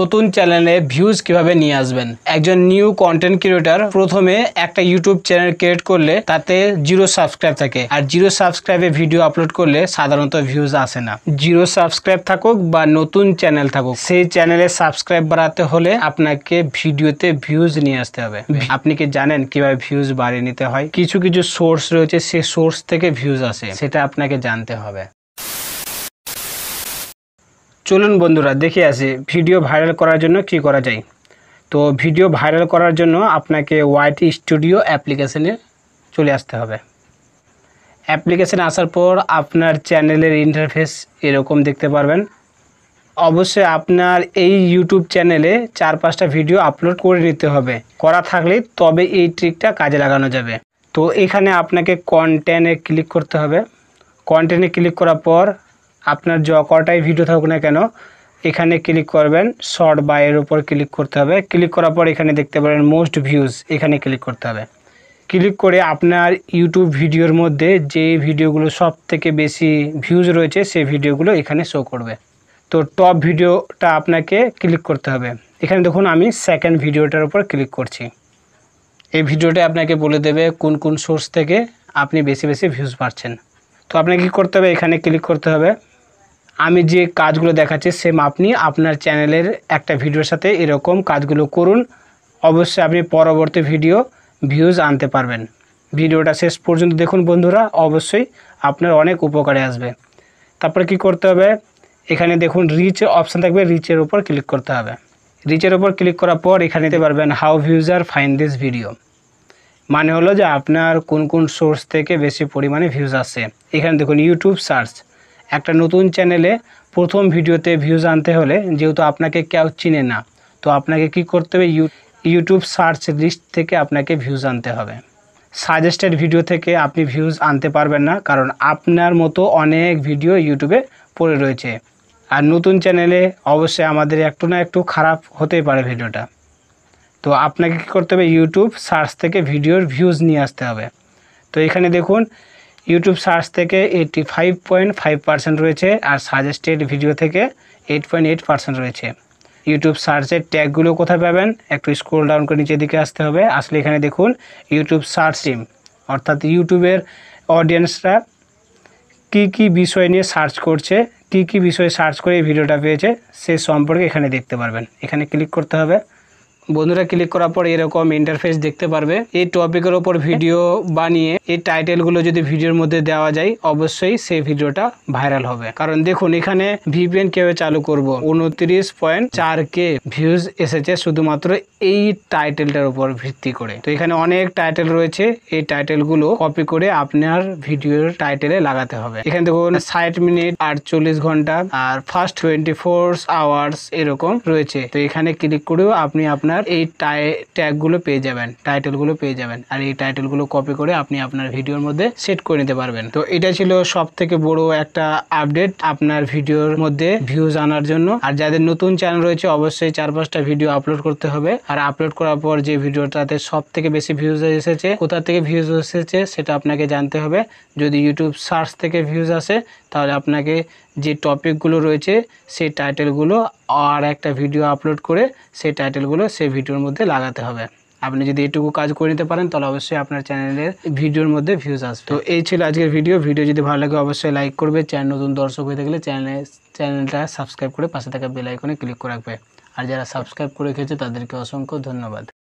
নতুন চ্যানেলে ভিউজ কিভাবে নিয়ে আসবেন একজন নিউ কন্টেন্ট ক্রিয়েটার প্রথমে একটা ইউটিউব চ্যানেল ক্রিয়েট করলে তাতে জিরো সাবস্ক্রাইব থাকে আর জিরো সাবস্ক্রাইবে ভিডিও আপলোড করলে সাধারণত ভিউজ আসে না জিরো সাবস্ক্রাইব থাকুক বা নতুন চ্যানেল থাকুক সেই চ্যানেলে সাবস্ক্রাইব বাড়াতে হলে আপনাকে ভিডিওতে ভিউজ নিয়ে আসতে হবে আপনি কি জানেন কিভাবে ভিউজ বাড়িয়ে নিতে হয় কিছু কিছু সোর্স রয়েছে সে সোর্স থেকে ভিউজ আসে সেটা আপনাকে জানতে হবে চলুন বন্ধুরা দেখে আসি ভিডিও ভাইরাল করার জন্য কি করা যায় তো ভিডিও ভাইরাল করার জন্য আপনাকে ওয়াইটি স্টুডিও অ্যাপ্লিকেশানে চলে আসতে হবে অ্যাপ্লিকেশান আসার পর আপনার চ্যানেলের ইন্টারফেস এরকম দেখতে পারবেন অবশ্যই আপনার এই ইউটিউব চ্যানেলে চার পাঁচটা ভিডিও আপলোড করে নিতে হবে করা থাকলে তবে এই ট্রিকটা কাজে লাগানো যাবে তো এখানে আপনাকে কন্টেন্টে ক্লিক করতে হবে কন্টেন্টে ক্লিক করার পর আপনার যে কটাই ভিডিও থাকুক না কেন এখানে ক্লিক করবেন শর্ট বাইয়ের উপর ক্লিক করতে হবে ক্লিক করার পর এখানে দেখতে পারেন মোস্ট ভিউজ এখানে ক্লিক করতে হবে ক্লিক করে আপনার ইউটিউব ভিডিওর মধ্যে যে ভিডিওগুলো সব থেকে বেশি ভিউজ রয়েছে সেই ভিডিওগুলো এখানে শো করবে তো টপ ভিডিওটা আপনাকে ক্লিক করতে হবে এখানে দেখুন আমি সেকেন্ড ভিডিওটার উপর ক্লিক করছি এই ভিডিওটা আপনাকে বলে দেবে কোন কোন সোর্স থেকে আপনি বেশি বেশি ভিউজ পাচ্ছেন তো আপনাকে কী করতে হবে এখানে ক্লিক করতে হবে আমি যে কাজগুলো দেখাচ্ছি সেম আপনি আপনার চ্যানেলের একটা ভিডিওর সাথে এরকম কাজগুলো করুন অবশ্যই আপনি পরবর্তী ভিডিও ভিউজ আনতে পারবেন ভিডিওটা শেষ পর্যন্ত দেখুন বন্ধুরা অবশ্যই আপনার অনেক উপকারে আসবে তারপরে কি করতে হবে এখানে দেখুন রিচ অপশান থাকবে রিচের উপর ক্লিক করতে হবে রিচের ওপর ক্লিক করার পর এখানে নিতে পারবেন হাউ ভিউজার ফাইন দিস ভিডিও মানে হলো যে আপনার কোন কোন সোর্স থেকে বেশি পরিমাণে ভিউজ আসে এখানে দেখুন ইউটিউব সার্চ একটা নতুন চ্যানেলে প্রথম ভিডিওতে ভিউজ আনতে হলে যেহেতু আপনাকে কেউ চিনে না তো আপনাকে কি করতে হবে ইউটিউব সার্চ লিস্ট থেকে আপনাকে ভিউজ আনতে হবে সাজেস্টেড ভিডিও থেকে আপনি ভিউজ আনতে পারবেন না কারণ আপনার মতো অনেক ভিডিও ইউটিউবে পড়ে রয়েছে আর নতুন চ্যানেলে অবশ্যই আমাদের একটু না একটু খারাপ হতেই পারে ভিডিওটা তো আপনাকে কী করতে হবে ইউটিউব সার্চ থেকে ভিডিওর ভিউজ নিয়ে আসতে হবে তো এখানে দেখুন ইউটিউব সার্চ থেকে eighty five point five percent রয়েছে আর সাজেস্টেড ভিডিও থেকে এইট পয়েন্ট এইট পার্সেন্ট রয়েছে ইউটিউব সার্চের ট্যাগগুলো কোথায় পাবেন একটু স্ক্রোল ডাউন করে নিচের দিকে আসতে হবে আসলে এখানে দেখুন ইউটিউব সার্চ টিম অর্থাৎ ইউটিউবের অডিয়েন্সরা কি কি বিষয় নিয়ে সার্চ করছে কি কি বিষয়ে সার্চ করে এই ভিডিওটা পেয়েছে সে সম্পর্কে এখানে দেখতে পারবেন এখানে ক্লিক করতে হবে বন্ধুরা ক্লিক করার পর এরকম ইন্টারফেস দেখতে পারবে এই টপিকের ওপর ভিডিও বানিয়ে এই টাইটেলগুলো যদি ভিডিওর মধ্যে দেওয়া যায় অবশ্যই সেই ভিডিওটা ভাইরাল হবে কারণ দেখুন এখানে ভিপিএন কিভাবে চালু করবো উনত্রিশ পয়েন্ট চার কে ভিউজ এসেছে শুধুমাত্র এই টাইটেলটার উপর ভিত্তি করে তো এখানে অনেক টাইটেল রয়েছে এই টাইটেলগুলো কপি করে আপনার ভিডিওর টাইটেলে লাগাতে হবে এখানে দেখুন ষাট মিনিট আটচল্লিশ ঘন্টা আর ফার্স্ট টোয়েন্টি ফোর আওয়ার্স এরকম রয়েছে তো এখানে ক্লিক করেও আপনি আপনার আপনার এই টাই ট্যাগগুলো পেয়ে যাবেন টাইটেলগুলো পেয়ে যাবেন আর এই টাইটেলগুলো কপি করে আপনি আপনার ভিডিওর মধ্যে সেট করে নিতে পারবেন তো এটা ছিল সব থেকে বড় একটা আপডেট আপনার ভিডিওর মধ্যে ভিউজ আনার জন্য আর যাদের নতুন চ্যানেল রয়েছে অবশ্যই চার পাঁচটা ভিডিও আপলোড করতে হবে আর আপলোড করার পর যে ভিডিওটাতে সব থেকে বেশি ভিউজ এসেছে কোথা থেকে ভিউজ এসেছে সেটা আপনাকে জানতে হবে যদি ইউটিউব সার্চ থেকে ভিউজ আসে তাহলে আপনাকে যে টপিকগুলো রয়েছে সেই টাইটেলগুলো আর একটা ভিডিও আপলোড করে সেই টাইটেলগুলো সেই ভিডিওর মধ্যে লাগাতে হবে আপনি যদি এটুকু কাজ করে নিতে পারেন তাহলে অবশ্যই আপনার চ্যানেলের ভিডিওর মধ্যে ভিউজ আসবে তো এই ছিল আজকের ভিডিও ভিডিও যদি ভালো লাগে অবশ্যই লাইক করবে চ্যানেল নতুন দর্শক হয়ে থাকলে চ্যানেলের চ্যানেলটা সাবস্ক্রাইব করে পাশে থাকা বেলাইকনে ক্লিক করে রাখবে আর যারা সাবস্ক্রাইব করে রেখেছে তাদেরকে অসংখ্য ধন্যবাদ